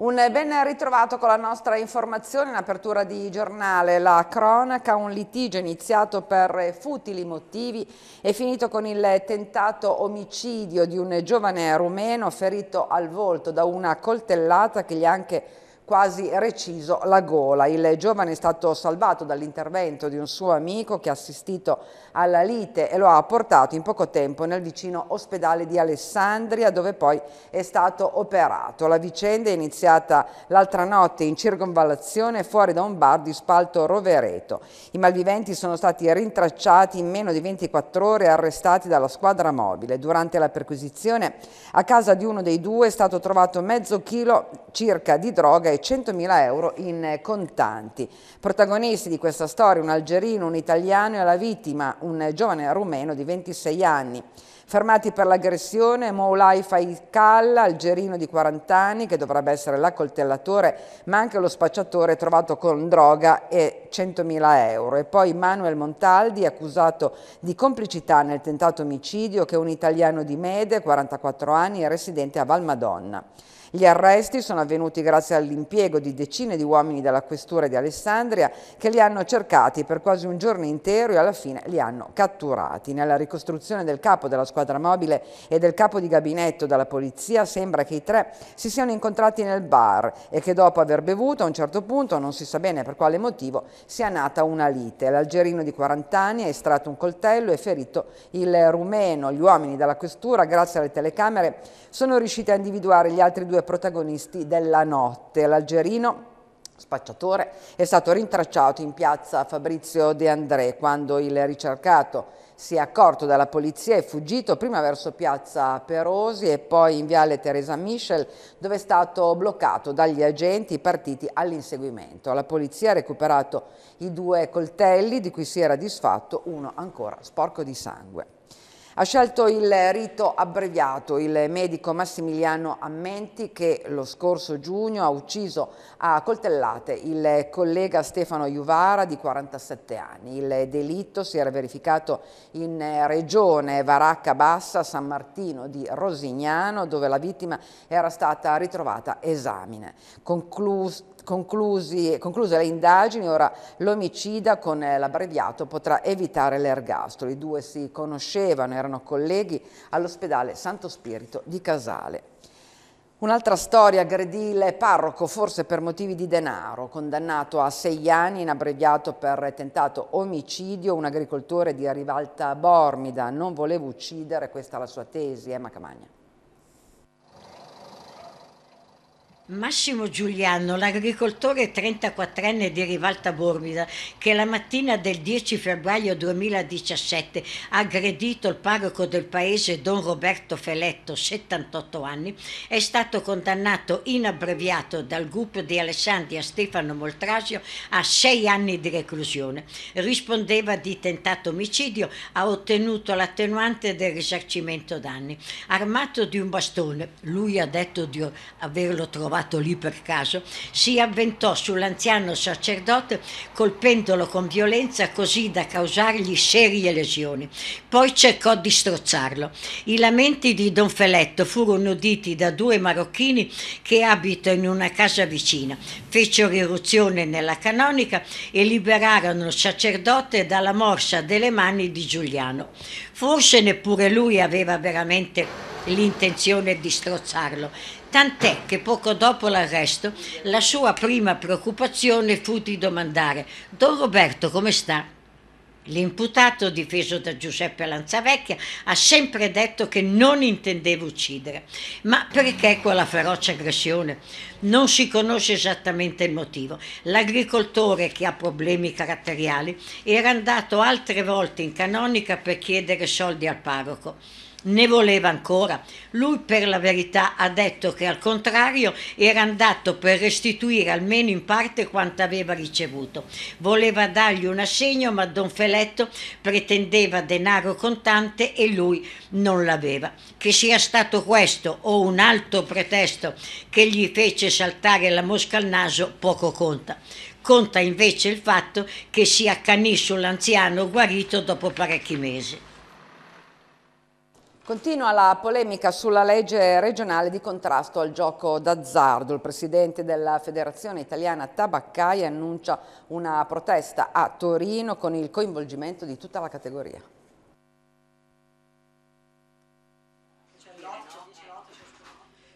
Un ben ritrovato con la nostra informazione in apertura di giornale. La cronaca, un litigio iniziato per futili motivi e finito con il tentato omicidio di un giovane rumeno ferito al volto da una coltellata che gli ha anche quasi reciso la gola. Il giovane è stato salvato dall'intervento di un suo amico che ha assistito alla lite e lo ha portato in poco tempo nel vicino ospedale di Alessandria dove poi è stato operato. La vicenda è iniziata l'altra notte in circonvallazione fuori da un bar di Spalto Rovereto. I malviventi sono stati rintracciati in meno di 24 ore e arrestati dalla squadra mobile. Durante la perquisizione a casa di uno dei due è stato trovato mezzo chilo circa di droga e 100.000 euro in contanti. Protagonisti di questa storia un algerino, un italiano e la vittima, un giovane rumeno di 26 anni. Fermati per l'aggressione Moulai Faikal, algerino di 40 anni, che dovrebbe essere l'accoltellatore, ma anche lo spacciatore trovato con droga e 100.000 euro. E poi Manuel Montaldi, accusato di complicità nel tentato omicidio, che è un italiano di Mede, 44 anni e residente a Valmadonna. Gli arresti sono avvenuti grazie all'impiego di decine di uomini della questura di Alessandria che li hanno cercati per quasi un giorno intero e alla fine li hanno catturati. Nella ricostruzione del capo della squadra mobile e del capo di gabinetto della polizia sembra che i tre si siano incontrati nel bar e che dopo aver bevuto a un certo punto, non si sa bene per quale motivo, sia nata una lite. L'algerino di 40 anni ha estratto un coltello e ferito il rumeno. Gli uomini della questura, grazie alle telecamere, sono riusciti a individuare gli altri due due protagonisti della notte, l'algerino spacciatore, è stato rintracciato in piazza Fabrizio De André quando il ricercato si è accorto dalla polizia e fuggito prima verso piazza Perosi e poi in viale Teresa Michel dove è stato bloccato dagli agenti partiti all'inseguimento. La polizia ha recuperato i due coltelli di cui si era disfatto uno ancora sporco di sangue. Ha scelto il rito abbreviato il medico Massimiliano Ammenti che lo scorso giugno ha ucciso a coltellate il collega Stefano Juvara di 47 anni. Il delitto si era verificato in regione Varacca Bassa San Martino di Rosignano dove la vittima era stata ritrovata esamine. Conclus Conclusi, concluse le indagini, ora l'omicida con eh, l'abbreviato potrà evitare l'ergastolo. I due si conoscevano, erano colleghi all'ospedale Santo Spirito di Casale. Un'altra storia, il parroco forse per motivi di denaro, condannato a sei anni in abbreviato per tentato omicidio, un agricoltore di Rivalta Bormida non volevo uccidere, questa è la sua tesi, Emma Camagna. Massimo Giuliano, l'agricoltore 34enne di Rivalta Bormida, che la mattina del 10 febbraio 2017 ha aggredito il parroco del paese Don Roberto Feletto, 78 anni, è stato condannato in abbreviato dal gruppo di Alessandria Stefano Moltrasio a 6 anni di reclusione. Rispondeva di tentato omicidio, ha ottenuto l'attenuante del risarcimento danni. Armato di un bastone, lui ha detto di averlo trovato trovato lì per caso, si avventò sull'anziano sacerdote colpendolo con violenza così da causargli serie lesioni. Poi cercò di strozzarlo. I lamenti di Don Feletto furono uditi da due marocchini che abitano in una casa vicina. Fecero irruzione nella canonica e liberarono il sacerdote dalla morsa delle mani di Giuliano. Forse neppure lui aveva veramente l'intenzione di strozzarlo, Tant'è che poco dopo l'arresto la sua prima preoccupazione fu di domandare Don Roberto come sta? L'imputato, difeso da Giuseppe Lanzavecchia, ha sempre detto che non intendeva uccidere. Ma perché quella feroce aggressione? Non si conosce esattamente il motivo. L'agricoltore, che ha problemi caratteriali, era andato altre volte in canonica per chiedere soldi al parroco. Ne voleva ancora. Lui per la verità ha detto che al contrario era andato per restituire almeno in parte quanto aveva ricevuto. Voleva dargli un assegno ma Don Feletto pretendeva denaro contante e lui non l'aveva. Che sia stato questo o un altro pretesto che gli fece saltare la mosca al naso poco conta. Conta invece il fatto che si accanì sull'anziano guarito dopo parecchi mesi. Continua la polemica sulla legge regionale di contrasto al gioco d'azzardo. Il presidente della Federazione Italiana Tabaccaia annuncia una protesta a Torino con il coinvolgimento di tutta la categoria.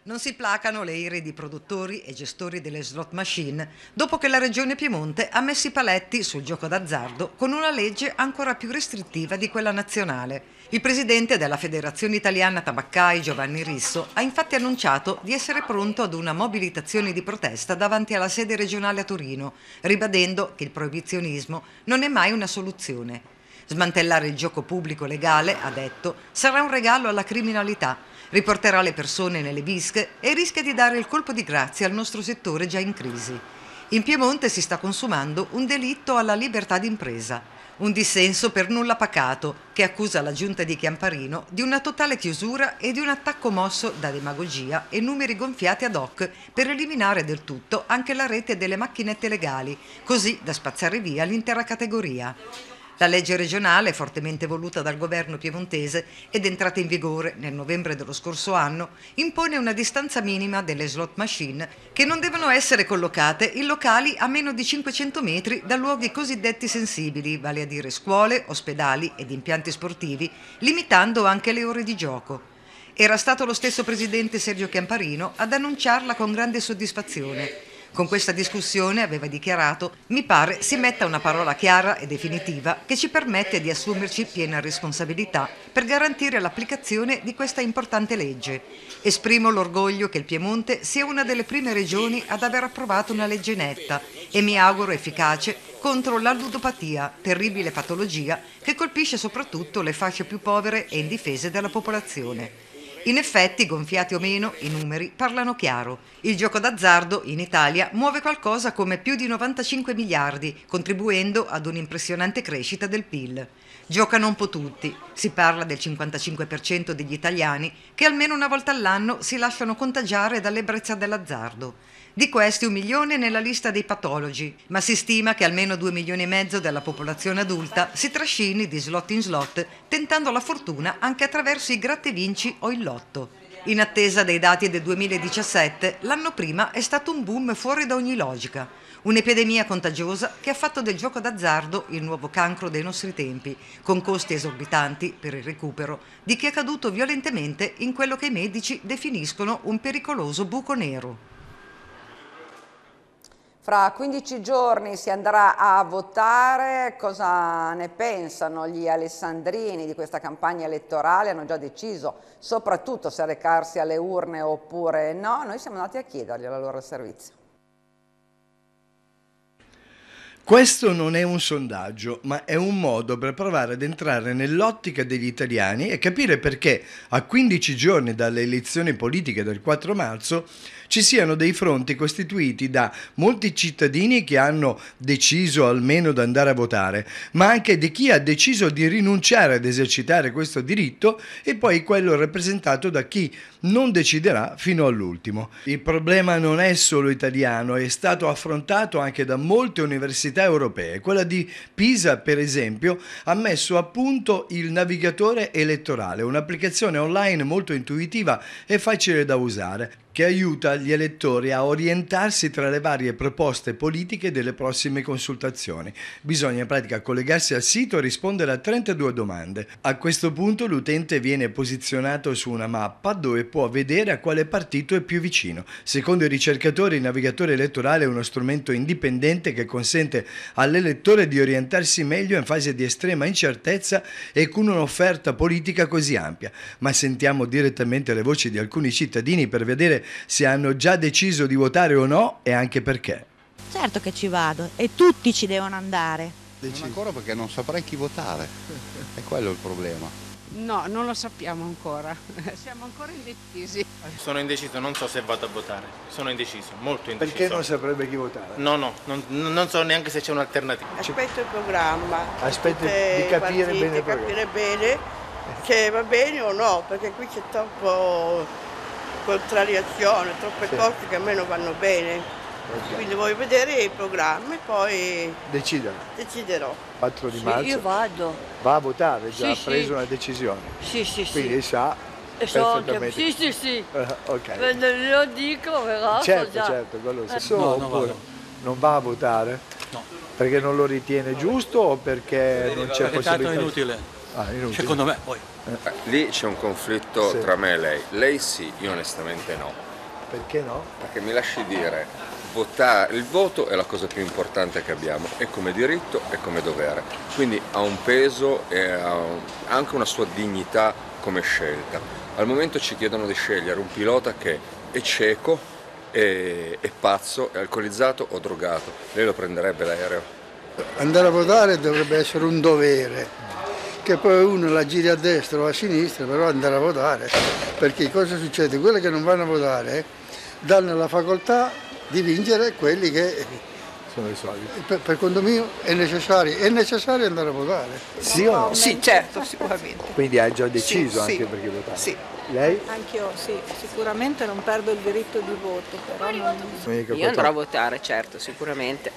Non si placano le ire di produttori e gestori delle slot machine dopo che la Regione Piemonte ha messo i paletti sul gioco d'azzardo con una legge ancora più restrittiva di quella nazionale. Il presidente della Federazione Italiana Tabaccai, Giovanni Risso, ha infatti annunciato di essere pronto ad una mobilitazione di protesta davanti alla sede regionale a Torino, ribadendo che il proibizionismo non è mai una soluzione. Smantellare il gioco pubblico legale, ha detto, sarà un regalo alla criminalità riporterà le persone nelle bische e rischia di dare il colpo di grazia al nostro settore già in crisi. In Piemonte si sta consumando un delitto alla libertà d'impresa, un dissenso per nulla pacato che accusa la giunta di Chiamparino di una totale chiusura e di un attacco mosso da demagogia e numeri gonfiati ad hoc per eliminare del tutto anche la rete delle macchinette legali, così da spazzare via l'intera categoria. La legge regionale fortemente voluta dal governo piemontese ed entrata in vigore nel novembre dello scorso anno, impone una distanza minima delle slot machine che non devono essere collocate in locali a meno di 500 metri da luoghi cosiddetti sensibili, vale a dire scuole, ospedali ed impianti sportivi, limitando anche le ore di gioco. Era stato lo stesso presidente Sergio Chiamparino ad annunciarla con grande soddisfazione con questa discussione, aveva dichiarato, mi pare si metta una parola chiara e definitiva che ci permette di assumerci piena responsabilità per garantire l'applicazione di questa importante legge. Esprimo l'orgoglio che il Piemonte sia una delle prime regioni ad aver approvato una legge netta e mi auguro efficace contro la ludopatia, terribile patologia che colpisce soprattutto le fasce più povere e indifese della popolazione. In effetti, gonfiati o meno, i numeri parlano chiaro. Il gioco d'azzardo in Italia muove qualcosa come più di 95 miliardi, contribuendo ad un'impressionante crescita del PIL. Giocano un po' tutti, si parla del 55% degli italiani che almeno una volta all'anno si lasciano contagiare dall'ebbrezza dell'azzardo. Di questi un milione nella lista dei patologi, ma si stima che almeno due milioni e mezzo della popolazione adulta si trascini di slot in slot, tentando la fortuna anche attraverso i grattevinci o il lotto. In attesa dei dati del 2017, l'anno prima è stato un boom fuori da ogni logica. Un'epidemia contagiosa che ha fatto del gioco d'azzardo il nuovo cancro dei nostri tempi, con costi esorbitanti per il recupero di chi è caduto violentemente in quello che i medici definiscono un pericoloso buco nero. Fra 15 giorni si andrà a votare, cosa ne pensano gli alessandrini di questa campagna elettorale? Hanno già deciso soprattutto se recarsi alle urne oppure no? Noi siamo andati a chiedergli la loro servizio. Questo non è un sondaggio, ma è un modo per provare ad entrare nell'ottica degli italiani e capire perché a 15 giorni dalle elezioni politiche del 4 marzo ci siano dei fronti costituiti da molti cittadini che hanno deciso almeno di andare a votare, ma anche di chi ha deciso di rinunciare ad esercitare questo diritto e poi quello rappresentato da chi non deciderà fino all'ultimo. Il problema non è solo italiano, è stato affrontato anche da molte università europee. Quella di Pisa, per esempio, ha messo a punto il navigatore elettorale, un'applicazione online molto intuitiva e facile da usare, che aiuta gli elettori a orientarsi tra le varie proposte politiche delle prossime consultazioni. Bisogna in pratica collegarsi al sito e rispondere a 32 domande. A questo punto l'utente viene posizionato su una mappa dove può vedere a quale partito è più vicino. Secondo i ricercatori il navigatore elettorale è uno strumento indipendente che consente all'elettore di orientarsi meglio in fase di estrema incertezza e con un'offerta politica così ampia. Ma sentiamo direttamente le voci di alcuni cittadini per vedere se hanno già deciso di votare o no e anche perché. Certo che ci vado e tutti ci devono andare. Deciso. Non ancora perché non saprei chi votare, è quello il problema. No, non lo sappiamo ancora, siamo ancora indecisi. Sono indeciso, non so se vado a votare, sono indeciso, molto indeciso. Perché non saprebbe chi votare? No, no, non, non so neanche se c'è un'alternativa. Aspetto il programma. Aspetto di capire partite, bene il capire bene se va bene o no, perché qui c'è troppo contrariazione, troppe sì. cose che a me non vanno bene. Okay. Quindi voglio vedere i programmi e poi Decidere. deciderò. 4 di sì, marzo. Io vado. Va a votare, già ha sì, preso una decisione. Sì, sì, sì. Quindi sa so che, sì, sì, sì. Uh, okay. Eh, lo dico però. Certo, so certo, certo quello eh. so, no, oppure non va a votare. No. Perché non lo ritiene no. giusto o perché non c'è possibilità? È stato inutile. Ah, Secondo me poi. Eh. Lì c'è un conflitto sì. tra me e lei. Lei sì, io onestamente no. Perché no? Perché mi lasci dire, votare, il voto è la cosa più importante che abbiamo, è come diritto e come dovere. Quindi ha un peso e ha anche una sua dignità come scelta. Al momento ci chiedono di scegliere un pilota che è cieco, è, è pazzo, è alcolizzato o drogato. Lei lo prenderebbe l'aereo? Andare a votare dovrebbe essere un dovere che poi uno la giri a destra o a sinistra, però andare a votare. Perché cosa succede? Quelli che non vanno a votare danno la facoltà di vincere quelli che sono i soldi. Per, per conto mio è necessario, è necessario andare a votare. Sì o no? Sì, certo, sicuramente. Quindi hai già deciso sì, anche sì. perché votare? Sì. Lei? Anch'io, sì, sicuramente non perdo il diritto di voto, però non... Io andrò a votare, certo, sicuramente.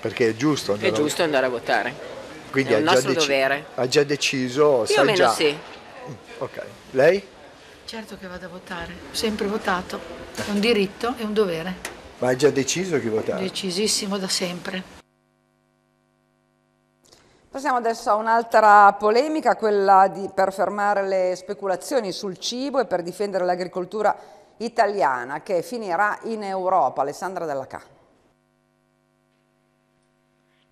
Perché è giusto andare, è giusto andare a votare. Quindi è un nostro deci- dovere. Ha già deciso? Io meno già. sì. Mm, ok. Lei? Certo che vado a votare, ho sempre votato. È un diritto e un dovere. Ma hai già deciso chi votare? Decisissimo da sempre. Passiamo adesso a un'altra polemica, quella di, per fermare le speculazioni sul cibo e per difendere l'agricoltura italiana che finirà in Europa. Alessandra Dallacà.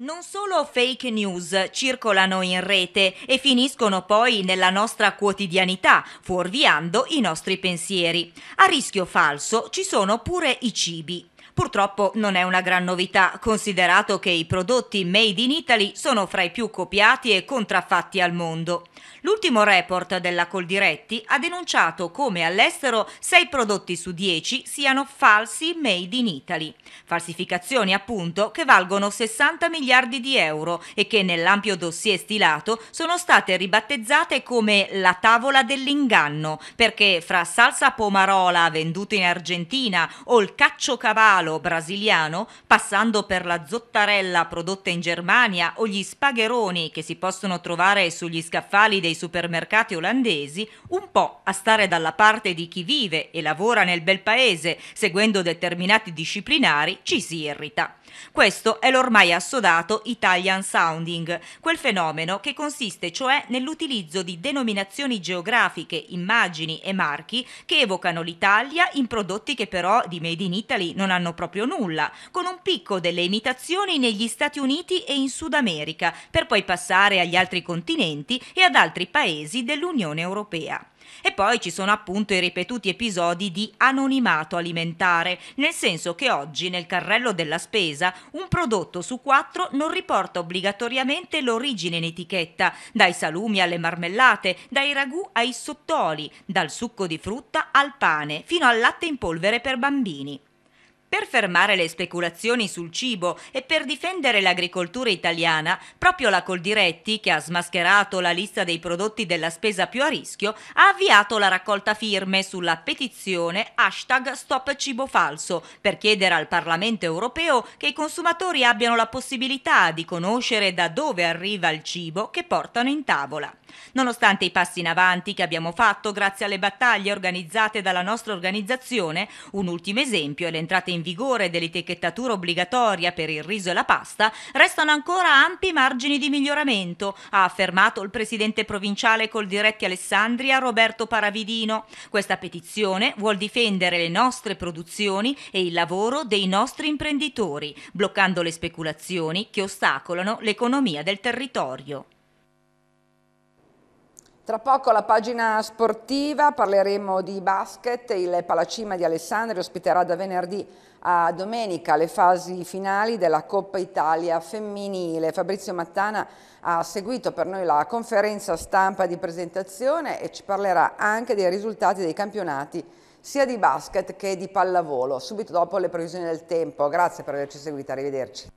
Non solo fake news circolano in rete e finiscono poi nella nostra quotidianità, fuorviando i nostri pensieri. A rischio falso ci sono pure i cibi. Purtroppo non è una gran novità, considerato che i prodotti made in Italy sono fra i più copiati e contraffatti al mondo. L'ultimo report della Coldiretti ha denunciato come all'estero 6 prodotti su 10 siano falsi made in Italy. Falsificazioni appunto che valgono 60 miliardi di euro e che nell'ampio dossier stilato sono state ribattezzate come la tavola dell'inganno, perché fra salsa pomarola venduta in Argentina o il caccio cavallo maialo brasiliano, passando per la zottarella prodotta in Germania o gli spagheroni che si possono trovare sugli scaffali dei supermercati olandesi, un po' a stare dalla parte di chi vive e lavora nel bel paese, seguendo determinati disciplinari, ci si irrita. Questo è l'ormai assodato Italian sounding, quel fenomeno che consiste cioè nell'utilizzo di denominazioni geografiche, immagini e marchi che evocano l'Italia in prodotti che però di Made in Italy non hanno proprio nulla, con un picco delle imitazioni negli Stati Uniti e in Sud America, per poi passare agli altri continenti e ad altri paesi dell'Unione Europea. E poi ci sono appunto i ripetuti episodi di anonimato alimentare, nel senso che oggi nel carrello della spesa un prodotto su quattro non riporta obbligatoriamente l'origine in etichetta, dai salumi alle marmellate, dai ragù ai sottoli, dal succo di frutta al pane, fino al latte in polvere per bambini. Per fermare le speculazioni sul cibo e per difendere l'agricoltura italiana, proprio la Coldiretti, che ha smascherato la lista dei prodotti della spesa più a rischio, ha avviato la raccolta firme sulla petizione hashtag Stop Cibo Falso per chiedere al Parlamento europeo che i consumatori abbiano la possibilità di conoscere da dove arriva il cibo che portano in tavola. Nonostante i passi in avanti che abbiamo fatto grazie alle battaglie organizzate dalla nostra organizzazione, un ultimo esempio è l'entrata in in vigore dell'etichettatura obbligatoria per il riso e la pasta, restano ancora ampi margini di miglioramento, ha affermato il presidente provinciale col diretti Alessandria Roberto Paravidino. Questa petizione vuol difendere le nostre produzioni e il lavoro dei nostri imprenditori, bloccando le speculazioni che ostacolano l'economia del territorio. Tra poco la pagina sportiva, parleremo di basket, il Palacima di Alessandria ospiterà da venerdì a domenica le fasi finali della Coppa Italia femminile. Fabrizio Mattana ha seguito per noi la conferenza stampa di presentazione e ci parlerà anche dei risultati dei campionati sia di basket che di pallavolo, subito dopo le previsioni del tempo. Grazie per averci seguito, arrivederci.